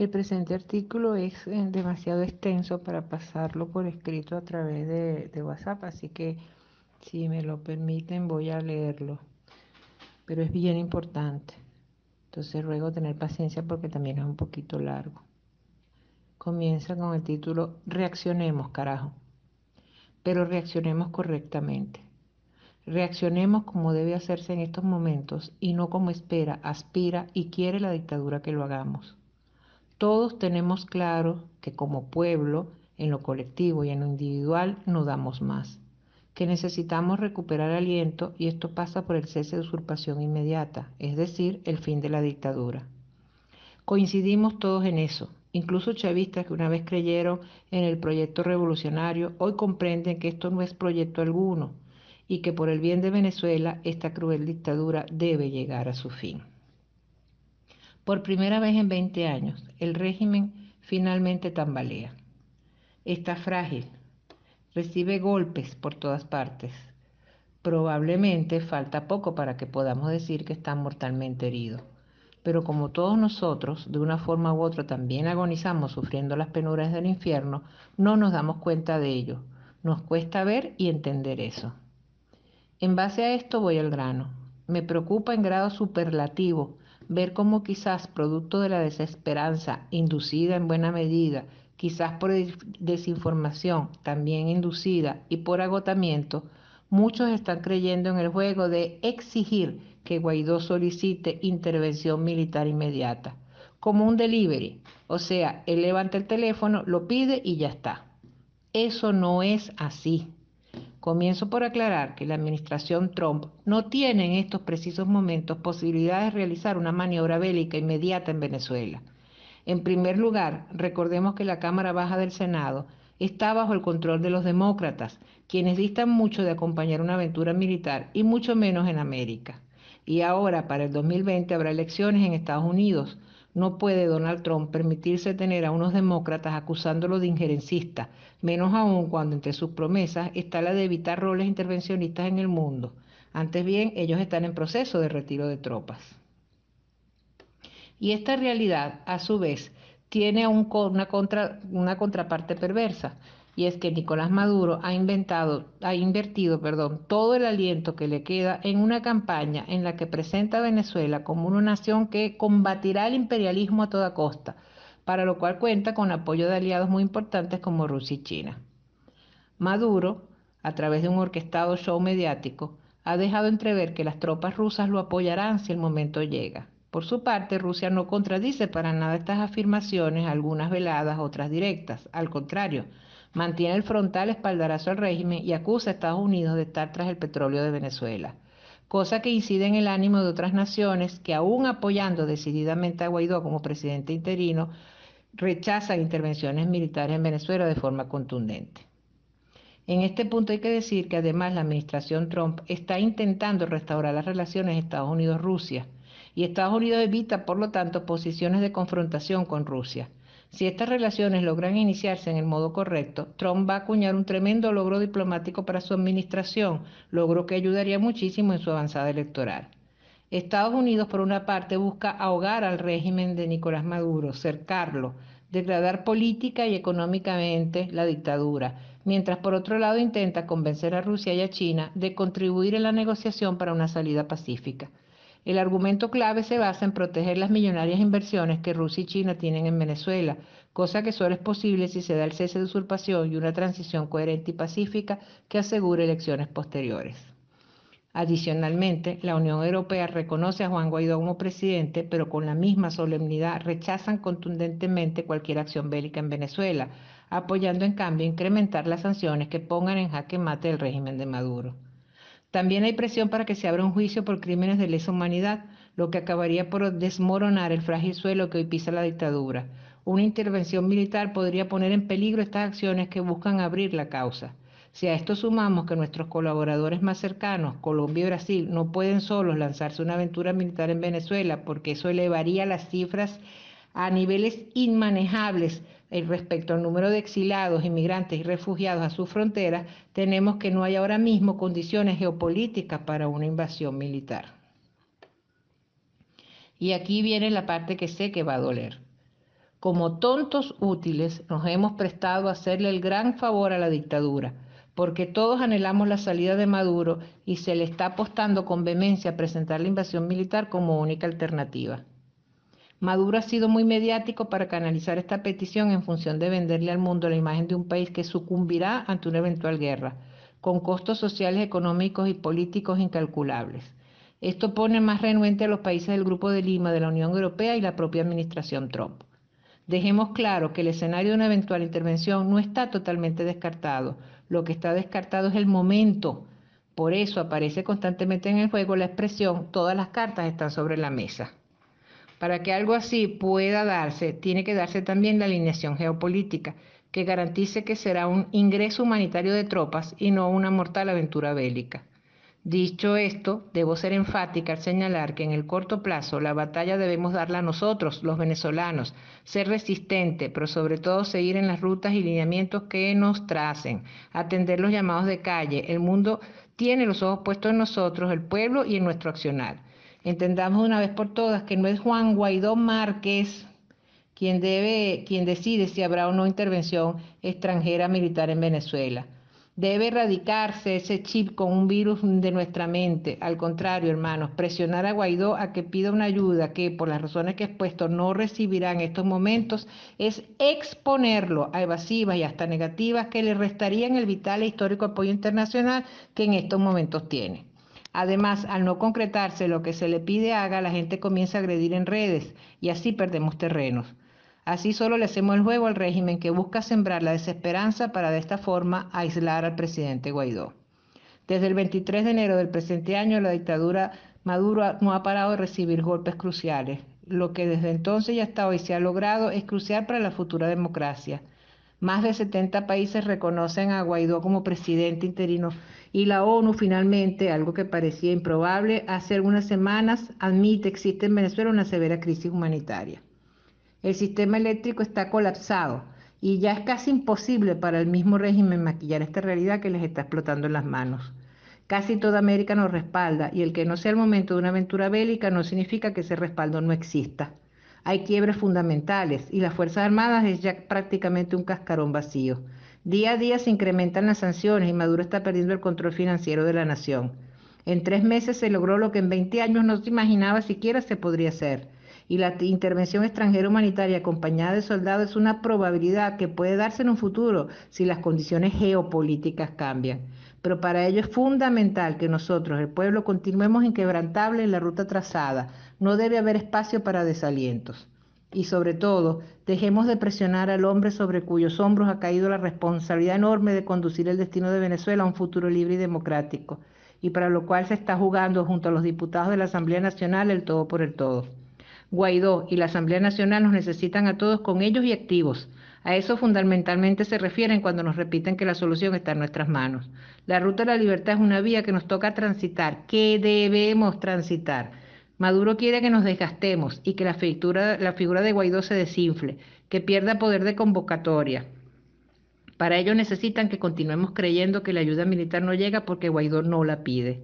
El presente artículo es eh, demasiado extenso para pasarlo por escrito a través de, WhatsApp, así que si me lo permiten voy a leerlo, pero es bien importante. Entonces ruego tener paciencia porque también es un poquito largo. Comienza con el título Reaccionemos, carajo. Pero reaccionemos correctamente. Reaccionemos como debe hacerse en estos momentos y no como espera, aspira y quiere la dictadura que lo hagamos. Todos tenemos claro que como pueblo, en lo colectivo y en lo individual, no damos más, que necesitamos recuperar aliento y esto pasa por el cese de usurpación inmediata, es decir, el fin de la dictadura. Coincidimos todos en eso. Incluso chavistas que una vez creyeron en el proyecto revolucionario, hoy comprenden que esto no es proyecto alguno y que por el bien de Venezuela esta cruel dictadura debe llegar a su fin. Por primera vez en 20 años, el régimen finalmente tambalea. Está frágil, recibe golpes por todas partes. Probablemente falta poco para que podamos decir que está mortalmente herido. Pero como todos nosotros, de una forma u otra también agonizamos sufriendo las penuras del infierno, no nos damos cuenta de ello. Nos cuesta ver y entender eso. En base a esto voy al grano. Me preocupa en grado superlativo ver cómo quizás producto de la desesperanza inducida en buena medida, quizás por desinformación también inducida y por agotamiento, muchos están creyendo en el juego de exigir que Guaidó solicite intervención militar inmediata, como un delivery, o sea, él levanta el teléfono, lo pide y ya está. Eso no es así. Comienzo por aclarar que la administración Trump no tiene en estos precisos momentos posibilidades de realizar una maniobra bélica inmediata en Venezuela. En primer lugar, recordemos que la Cámara Baja del Senado está bajo el control de los demócratas, quienes distan mucho de acompañar una aventura militar y mucho menos en América. Y ahora, para el 2020, habrá elecciones en Estados Unidos, no puede Donald Trump permitirse tener a unos demócratas acusándolo de injerencista, menos aún cuando entre sus promesas está la de evitar roles intervencionistas en el mundo. Antes bien, ellos están en proceso de retiro de tropas. Y esta realidad, a su vez, tiene un, una contraparte perversa y es que Nicolás Maduro ha inventado, ha invertido, perdón, todo el aliento que le queda en una campaña en la que presenta a Venezuela como una nación que combatirá el imperialismo a toda costa, para lo cual cuenta con apoyo de aliados muy importantes como Rusia y China. Maduro, a través de un orquestado show mediático, ha dejado entrever que las tropas rusas lo apoyarán si el momento llega. Por su parte, Rusia no contradice para nada estas afirmaciones, algunas veladas, otras directas. Al contrario, mantiene el frontal espaldarazo al régimen y acusa a Estados Unidos de estar tras el petróleo de Venezuela, cosa que incide en el ánimo de otras naciones que aún apoyando decididamente a Guaidó como presidente interino, rechazan intervenciones militares en Venezuela de forma contundente. En este punto hay que decir que además la administración Trump está intentando restaurar las relaciones Estados Unidos-Rusia y Estados Unidos evita, por lo tanto, posiciones de confrontación con Rusia. Si estas relaciones logran iniciarse en el modo correcto, Trump va a acuñar un tremendo logro diplomático para su administración, logro que ayudaría muchísimo en su avanzada electoral. Estados Unidos, por una parte, busca ahogar al régimen de Nicolás Maduro, cercarlo, degradar política y económicamente la dictadura, mientras por otro lado intenta convencer a Rusia y a China de contribuir en la negociación para una salida pacífica. El argumento clave se basa en proteger las millonarias inversiones que Rusia y China tienen en Venezuela, cosa que solo es posible si se da el cese de usurpación y una transición coherente y pacífica que asegure elecciones posteriores. Adicionalmente, la Unión Europea reconoce a Juan Guaidó como presidente, pero con la misma solemnidad rechazan contundentemente cualquier acción bélica en Venezuela, apoyando en cambio incrementar las sanciones que pongan en jaque mate el régimen de Maduro. También hay presión para que se abra un juicio por crímenes de lesa humanidad, lo que acabaría por desmoronar el frágil suelo que hoy pisa la dictadura. Una intervención militar podría poner en peligro estas acciones que buscan abrir la causa. Si a esto sumamos que nuestros colaboradores más cercanos, Colombia y Brasil, no pueden solos lanzarse una aventura militar en Venezuela porque eso elevaría las cifras a niveles inmanejables eh, respecto al número de exilados, inmigrantes y refugiados a sus fronteras, tenemos que no hay ahora mismo condiciones geopolíticas para una invasión militar. Y aquí viene la parte que sé que va a doler. Como tontos útiles nos hemos prestado a hacerle el gran favor a la dictadura, porque todos anhelamos la salida de Maduro y se le está apostando con vehemencia a presentar la invasión militar como única alternativa. Maduro ha sido muy mediático para canalizar esta petición en función de venderle al mundo la imagen de un país que sucumbirá ante una eventual guerra, con costos sociales, económicos y políticos incalculables. Esto pone más renuente a los países del Grupo de Lima, de la Unión Europea y la propia administración Trump. Dejemos claro que el escenario de una eventual intervención no está totalmente descartado. Lo que está descartado es el momento. Por eso aparece constantemente en el juego la expresión todas las cartas están sobre la mesa. Para que algo así pueda darse, tiene que darse también la alineación geopolítica, que garantice que será un ingreso humanitario de tropas y no una mortal aventura bélica. Dicho esto, debo ser enfática al señalar que en el corto plazo la batalla debemos darla a nosotros, los venezolanos, ser resistente, pero sobre todo seguir en las rutas y lineamientos que nos tracen, atender los llamados de calle. El mundo tiene los ojos puestos en nosotros, el pueblo y en nuestro accionar. Entendamos una vez por todas que no es Juan Guaidó Márquez quien, debe, quien decide si habrá o no intervención extranjera militar en Venezuela. Debe erradicarse ese chip con un virus de nuestra mente. Al contrario, hermanos, presionar a Guaidó a que pida una ayuda que, por las razones que he expuesto, no recibirá en estos momentos, es exponerlo a evasivas y hasta negativas que le restarían el vital e histórico apoyo internacional que en estos momentos tiene. Además, al no concretarse lo que se le pide haga, la gente comienza a agredir en redes y así perdemos terrenos. Así solo le hacemos el juego al régimen que busca sembrar la desesperanza para de esta forma aislar al presidente Guaidó. Desde el 23 de enero del presente año, la dictadura Maduro no ha parado de recibir golpes cruciales. Lo que desde entonces y hasta hoy se ha logrado es crucial para la futura democracia. Más de 70 países reconocen a Guaidó como presidente interino y la ONU finalmente, algo que parecía improbable, hace algunas semanas admite que existe en Venezuela una severa crisis humanitaria. El sistema eléctrico está colapsado y ya es casi imposible para el mismo régimen maquillar esta realidad que les está explotando en las manos. Casi toda América nos respalda y el que no sea el momento de una aventura bélica no significa que ese respaldo no exista hay quiebres fundamentales y las Fuerzas Armadas es ya prácticamente un cascarón vacío. Día a día se incrementan las sanciones y Maduro está perdiendo el control financiero de la nación. En tres meses se logró lo que en 20 años no se imaginaba siquiera se podría hacer. Y la intervención extranjera humanitaria acompañada de soldados es una probabilidad que puede darse en un futuro si las condiciones geopolíticas cambian. Pero para ello es fundamental que nosotros, el pueblo, continuemos inquebrantables en la ruta trazada. No debe haber espacio para desalientos. Y sobre todo, dejemos de presionar al hombre sobre cuyos hombros ha caído la responsabilidad enorme de conducir el destino de Venezuela a un futuro libre y democrático, y para lo cual se está jugando junto a los diputados de la Asamblea Nacional el todo por el todo. Guaidó y la Asamblea Nacional nos necesitan a todos con ellos y activos. A eso fundamentalmente se refieren cuando nos repiten que la solución está en nuestras manos. La ruta de la libertad es una vía que nos toca transitar, que debemos transitar. Maduro quiere que nos desgastemos y que la figura, la figura de Guaidó se desinfle, que pierda poder de convocatoria. Para ello necesitan que continuemos creyendo que la ayuda militar no llega porque Guaidó no la pide.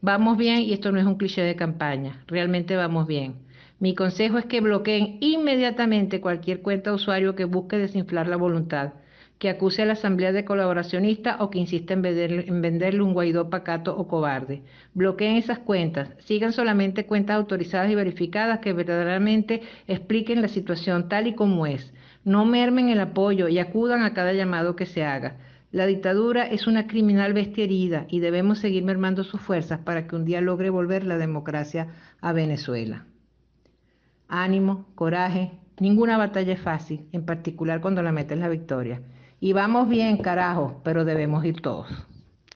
Vamos bien y esto no es un cliché de campaña, realmente vamos bien. Mi consejo es que bloqueen inmediatamente cualquier cuenta usuario que busque desinflar la voluntad, que acuse a la Asamblea de colaboracionista o que insista en, en venderle un guaidó pacato o cobarde. Bloqueen esas cuentas, sigan solamente cuentas autorizadas y verificadas que verdaderamente expliquen la situación tal y como es. No mermen el apoyo y acudan a cada llamado que se haga. La dictadura es una criminal bestia herida y debemos seguir mermando sus fuerzas para que un día logre volver la democracia a Venezuela ánimo, coraje. Ninguna batalla es fácil, en particular cuando la metes la victoria. Y vamos bien, carajo, pero debemos ir todos.